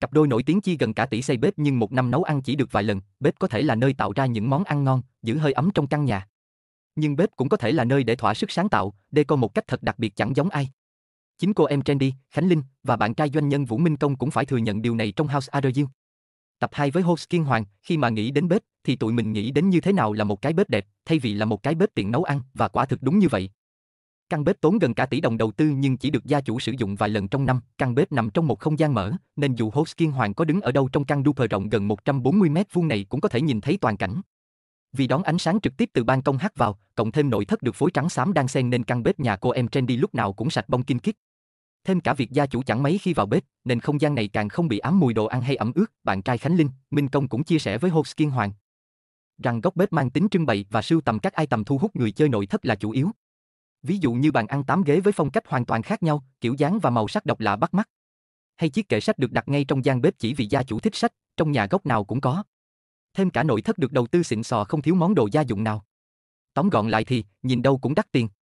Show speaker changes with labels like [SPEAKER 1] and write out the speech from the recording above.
[SPEAKER 1] Cặp đôi nổi tiếng chi gần cả tỷ xây bếp nhưng một năm nấu ăn chỉ được vài lần, bếp có thể là nơi tạo ra những món ăn ngon, giữ hơi ấm trong căn nhà. Nhưng bếp cũng có thể là nơi để thỏa sức sáng tạo, đây con một cách thật đặc biệt chẳng giống ai. Chính cô em Trendy, Khánh Linh và bạn trai doanh nhân Vũ Minh Công cũng phải thừa nhận điều này trong House ARU. Tập 2 với host Kiên Hoàng, khi mà nghĩ đến bếp thì tụi mình nghĩ đến như thế nào là một cái bếp đẹp, thay vì là một cái bếp tiện nấu ăn và quả thực đúng như vậy, Căn bếp tốn gần cả tỷ đồng đầu tư nhưng chỉ được gia chủ sử dụng vài lần trong năm. Căn bếp nằm trong một không gian mở, nên dù Hoskin Hoàng có đứng ở đâu trong căn duper rộng gần 140 mét vuông này cũng có thể nhìn thấy toàn cảnh. Vì đón ánh sáng trực tiếp từ ban công hắt vào, cộng thêm nội thất được phối trắng xám đang xen nên căn bếp nhà cô em trendy lúc nào cũng sạch bong kinh kít. Thêm cả việc gia chủ chẳng mấy khi vào bếp, nên không gian này càng không bị ám mùi đồ ăn hay ẩm ướt, bạn trai Khánh Linh, Minh Công cũng chia sẻ với Hoskin Hoàng rằng góc bếp mang tính trưng bày và sưu tầm các ai tầm thu hút người chơi nội thất là chủ yếu, Ví dụ như bàn ăn 8 ghế với phong cách hoàn toàn khác nhau, kiểu dáng và màu sắc độc lạ bắt mắt. Hay chiếc kệ sách được đặt ngay trong gian bếp chỉ vì gia chủ thích sách, trong nhà gốc nào cũng có. Thêm cả nội thất được đầu tư xịn sò không thiếu món đồ gia dụng nào. Tóm gọn lại thì, nhìn đâu cũng đắt tiền.